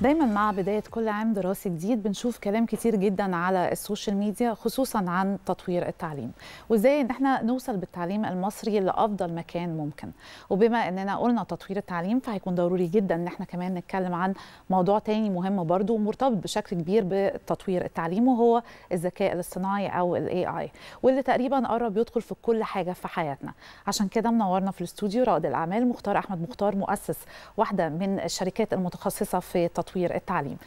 دايما مع بدايه كل عام دراسي جديد بنشوف كلام كتير جدا على السوشيال ميديا خصوصا عن تطوير التعليم وازاي ان احنا نوصل بالتعليم المصري لافضل مكان ممكن وبما اننا قلنا تطوير التعليم فهيكون ضروري جدا ان احنا كمان نتكلم عن موضوع تاني مهم برضو مرتبط بشكل كبير بتطوير التعليم وهو الذكاء الاصطناعي او الاي اي واللي تقريبا قرب يدخل في كل حاجه في حياتنا عشان كده منورنا في الاستوديو رائد الاعمال مختار احمد مختار مؤسس واحده من الشركات المتخصصه في تطوير تطوير التعليم